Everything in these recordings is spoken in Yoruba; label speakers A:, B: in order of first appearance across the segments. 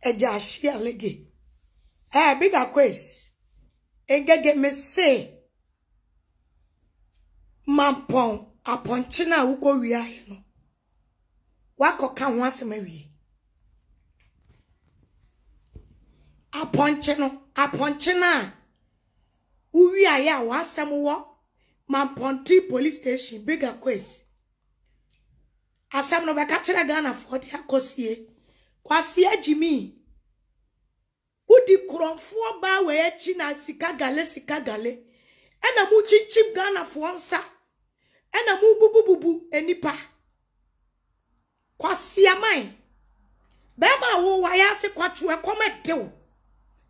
A: ejashi alege eh big quest engege me ma mampon aponchi na uko wia no wako ka ho asem awie aponchi no aponchi na uwia ya wa asem wo mampon ti police station bigger quest asem no be ka kire Ghana for di kosie kwasi ejimi wodi kurɔmfoɔ baa wɔ akyi na sika gale sika gale ɛna mu kyikyim ghanafoɔ nsa ɛna mu bubububu enipa. kwasi aman bɛrima a wo wayɛ ase kwatu ɛkɔm ɛde wo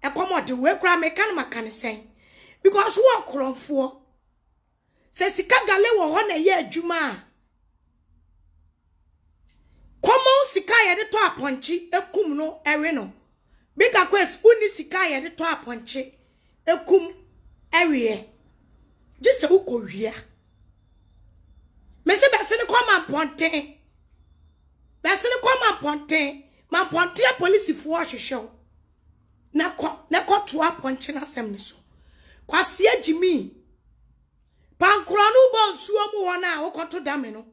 A: ɛkɔm ɔde wo ekura meka no maka ne sɛn because wo kurɔmfoɔ sɛ sika gale wɔ hɔ na ɛyɛ adwuma a. sika yɛ de tɔ apɔnkye ekum no ɛwe no bika quest wuni sika yɛ de tɔ apɔnkye ekum ɛweɛ gye sɛ wokɔ wia mesi bɛsi ne kɔ ma mpɔnten bɛsi ne kɔ ma mpɔnten ma mpɔnten polisifoɔ ɔhwehwɛ wo na kɔ na kɔ to apɔnkye n'asɛm ne so kwasia gyimi pankorɔ no bɔ nsuo mu wɔn a wɔkɔto dame no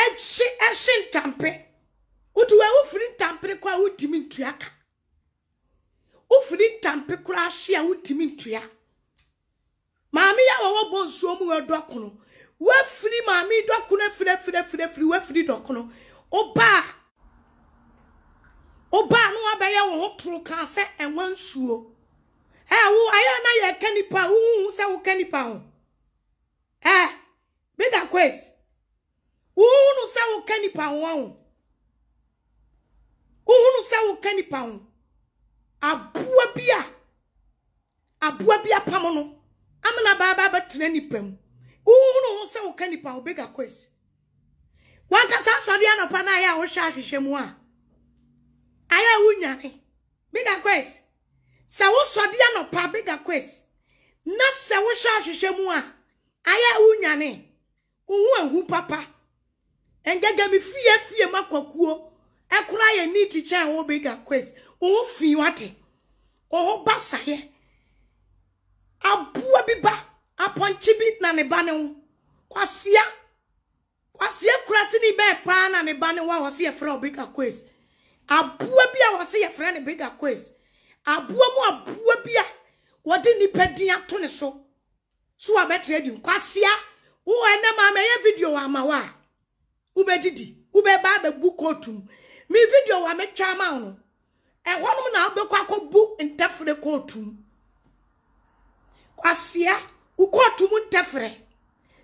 A: ɛhye ɛhye ntampere wotu wɛ wofiri ntampere kɔ a wotumi ntua ka wofiri ntampere kora ahye a wotumi ntua maame yɛ wɔwɔ bɔ nsuo mu wɔ dɔkono wafiri maame dɔkono afiri afiri afiri afiri wafiri dɔkono ɔbaa ɔbaa no abɛyɛ wɔn ho toro kan sɛ ɛnwa nsuo ɛɛ wo ayɛ na yɛ kɛ nipa huhu sɛ wo kɛ nipa ho ɛɛ da kwesi woka nipa ho ahu wohunu sɛ woka nipa ho aboa bi a aboa bi apam no amena baaba bɛtena nipa mu wohunu ho sɛ woka nipa ho bega kwes wankasa asɔre anɔpa no ayɛ a wohyɛ ahwehwɛ mu a ayɛ a wonwane bega kwes sɛ wosɔre anɔpa bega kwes na sɛ wohyɛ ahwehwɛ mu a ayɛ a wonwane wohu ahu papa engeje mi fie fie makwakuo ekura ye ni teacher wo bigger quest wo fi wate wo basaye abua bi ba aponchi bi na ne ba ne wo kwasia kwasia kura si ni be pa na ne ba ne wo wo se ye fra bigger quest abua bi a wo se ye fra ne bigger quest abua mu abua bi a wo de nipa din ato so so abetre di kwasia wo ene ma me ye video ama wa ube didi ube ba be bu kotum mi video wa metwa ma no e honum na obekwa ko bu ntefre kotum kwasia ukotum ntefre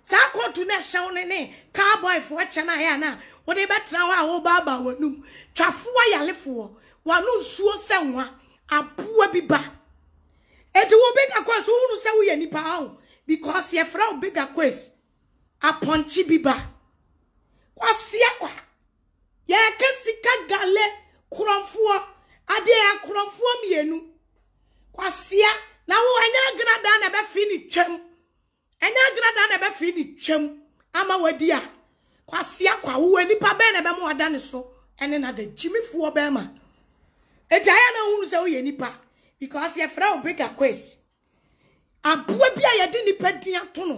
A: sa kotu na hyew ne ne cowboy fo kye na ya na wo de betra wa wo ba ba wanum twafo wa yalefo wa no nsuo se nwa apoa bi eti wo bigger quest wo nu se wo ye nipa because ye fra wo bigger quest aponchi bi ba kwasi akwa yɛ ka sika gale korɔmfoɔ adeɛ akorɔmfoɔ mmienu kwasia na wo ɛnyɛ agradaa na ɛbɛfi ne twam ɛnyɛ agradaa na ɛbɛfi ne twam ama wadi a kwasia kwa wo nipa bɛn na ɛbɛmo ada ne so ene na de gyimifoɔ bɛrima eti ayɛ na ohun sɛ woyɛ nipa because yɛfrɛ wo bigger quest aboa e bi a yɛde nipa din ato no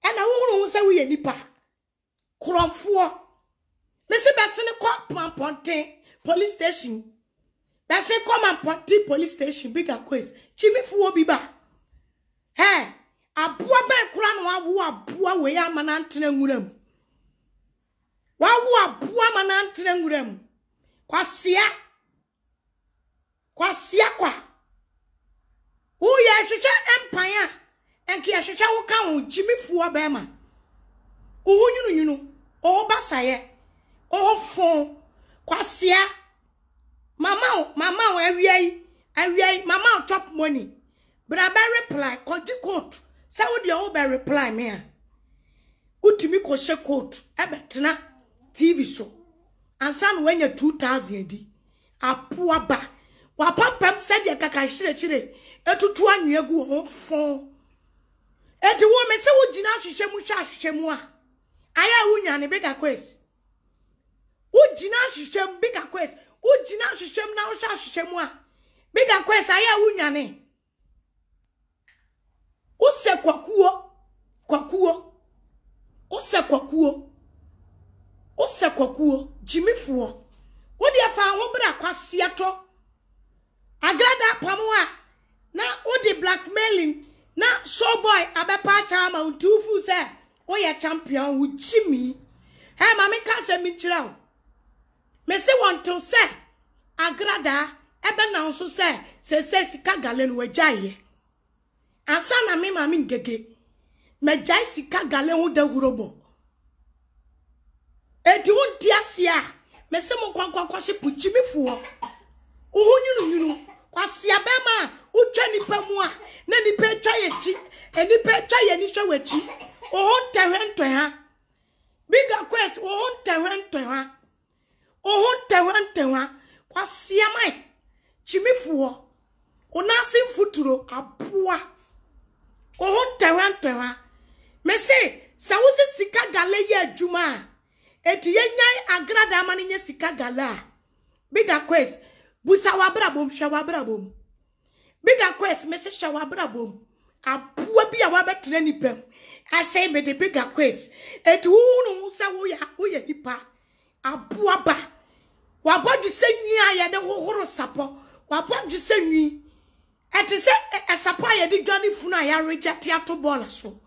A: ɛna wohunu ho sɛ woyɛ nipa kurɔfoɔ mesi bɛsi ne kɔ mampɔnten police station bɛsi kɔ mampɔnten police station bigger ka kwes kyimifoɔ bi ba hɛ aboa bɛn kura na wawo aboa wei ama nantena nwura mu wawo aboa ama nantena nwura mu kwasia kwasia kwa woyɛ hwehwɛ mpan a ɛnke yɛhwehwɛ wo ka ho kyimifoɔ bɛrima oho nyunu nyunu oho basaye oho fun kwasia mama o mama o awia yi awia yi mama o chop money but aba reply koji coat say wo de o be reply me a utimi ko she coat ebetena tv so ansa no wanya 2000 di apoa ba wa pampam said ya kaka chire chire etutu anwia gu ho fon eti wo me se wo gina ahwehwe mu hwa ahwehwe mu a aya wunya ne bika kwes wugina hwehwem bika kwes wugina hwehwem na wohwa hwehwem a bika kwes aya wunya ne use kwakuo kwakuo use kwakuo use kwakuo jimifuo wodi afa ho bra kwase ato agrada pamu a na wodi blackmailing na showboy boy abepa chama untufu se woyɛ champion wo gyi mi hɛ ma meka sɛ menkyerɛ wo mese wɔntew sɛ agradaa ɛbɛnam so sɛ sɛsɛ sika gale no wagyaeɛ ansa na me maame ngege magyae sika gale ho da hurobɔ ɛti e wonti aseɛ a mese mo kɔnkɔnkɔhye pokyimifoɔ woho nwunuwunu kwasia bɛma a wotwa nnipa mu a na nnipa atwa yɛ akyi nnipa e atwa yɛ ani hwɛ w'akyi ohontehwentehwa biga quest ohontehwentehwa ohontehwentehwa kwasiamai chimifuo onasi mfuturo aboa ohontehwentehwa mese sɛ wose sika gale yɛ adwuma a eti yɛnyan agrada ama no nyɛ sika gale a biga quest busa wabrabom hwɛ wabrabom biga quest mese hwɛ wabrabom aboa bi a wabɛtena nipam asɛe mede bigger quest ɛti wohunu ho sɛ woyɛ woyɛ nipa aboaba wabɔdwe sɛ nwi a yɛde hohoro sapɔ wabɔdwe sɛ nwi ɛte sɛ ɛsapɔ a yɛde dwane funu a yɛaregya te ato bɔɔla so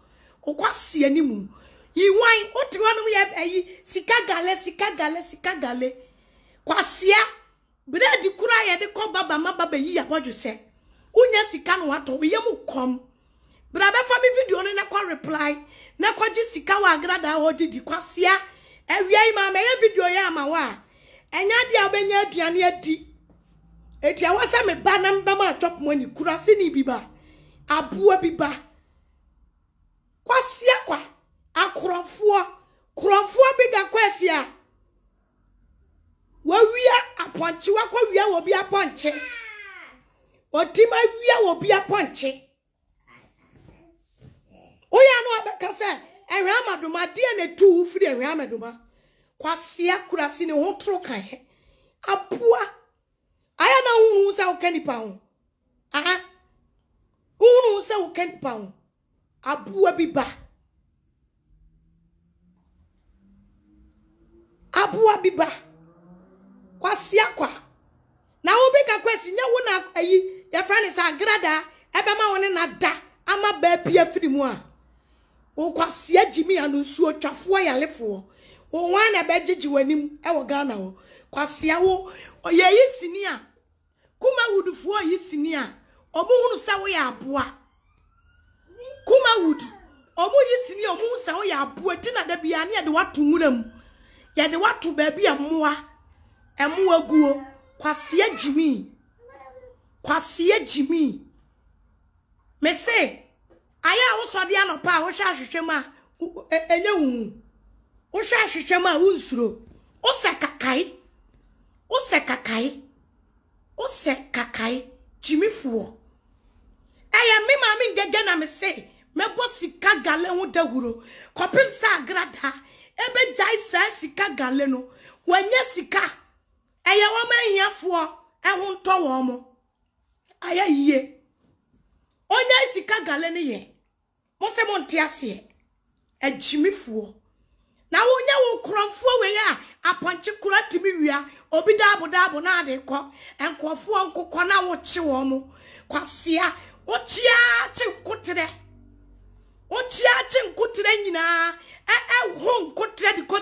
A: wokwasi anim yiwan wote hɔnom e yɛ ɛyi sika gale sika gale sika gale kwasia brɛdi kora a yɛde kɔ baba ma baba yi yɛabɔdwe sɛ wonya sika no watɔ woyɛ mu kɔm But I befa mi video ni na kwa reply. Na kwa ji sika wa agrada ho di di kwa sia. Ewia me ye video ya ama wa. Enya di abenya aduane adi. Eti awa se me ba na mba ma chop money kura se ni biba. Abua biba. Kwa sia kwa. Akrofo. Krofo biga kwa sia. Wa wia aponche wa kwa wia wo bi aponche. Odima wia wo bi aponche. onye anụ akpakasa ɛhwɛ amadoma deɛ na etu wo firi ɛhwɛ amadoma kwasi akura si ne ho toro kan hɛ aboa ayɛ na hunu sɛ woka nipa ho aha hunu sɛ woka nipa ho aboa bi ba aboa bi ba kwasi akwa na wo bi ka kwasi nyɛ wo na ayi yɛfrɛ ne sɛ agradaa ɛbɛma wo ne na da ama baabi afiri mu a. nkwasia gyimi ano nsuo twafoɔ yalefoɔ wɔn na bɛgyegye w'anim ɛwɔ ghana hɔ kwasia wo yɛyi sini a kuma wudufoɔ yi sini a ɔmo hunu sɛ woyɛ aboa kuma wudu ɔmo yi sini a ɔmo hunu sɛ woyɛ aboa ti na dabi ani yɛde wato nwura mu yɛde wato baabi ɛmoa ɛmoa guo kwasia gyimi kwasia gyimi mese. Aya a wosɔde anɔpa a wohwɛ ahwehwɛ mu a ɛnyɛ e, wu wohwɛ ahwehwɛ mu a wonsuro wosɛ kakae wosɛ kakae wosɛ kakae kyimifoɔ ɛyɛ me maa me ngɛgɛ na me se mɛbɔ sika gale ho dawuro kɔpem sɛ agradaa ɛbɛgyae saa sika gale no wɔanyɛ sika aya wɔma ahiafoɔ ɛho ntɔ wɔn mo aya yie gale ne ye mo se e mo na wo nya wo we ya aponche kura timi obi dabo dabo na ade kọ enkofuo na wo che wo mo kwasia wo chia che nkotere wo chia che nkotere nyina e e ho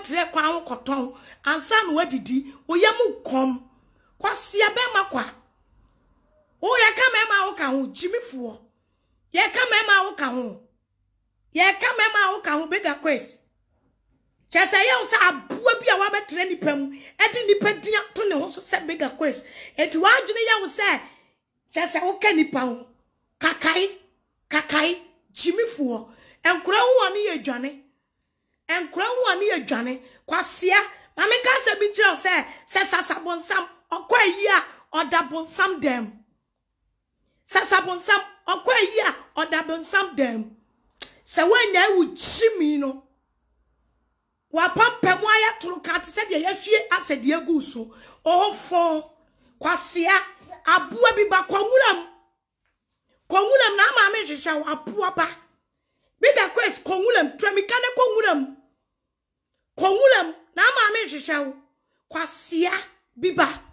A: di wo koton ansa no wadidi wo yam kom be makwa wo ka ma yɛka mmarima a woka ho yɛka mmarima a woka ho bigger quest kyɛ sɛ yɛwo sɛ aboa bi a wabɛtena nipa mu ɛde nipa din ato ne ho so sɛ bigger quest enti wadwene yɛwo sɛ kyɛ o woka nipa ho kakae kakae gyimifoɔ nkora ho a ne yɛ dwane nkora ho a ne yɛ dwane kwasea maame ka sɛ bi kyerɛ sɛ sɛ sasabonsam ɔkɔ ayi a ɔda bonsam dɛm bonsam ọkọ eyi a ọdabensam dam sɛ woanya ewu kyimi no wapampam ayɛ toro ka te sɛdeɛ yɛahwie asɛdeɛ gu so ɔhɔfɔɔ kwasea aboa bi ba kɔnwuram kɔnwuram na ama me hyehyɛ wapoa ba bida kwes kɔnwuram turamika ne kɔnwuram kɔnwuram na ama me hyehyɛ kwasea bi ba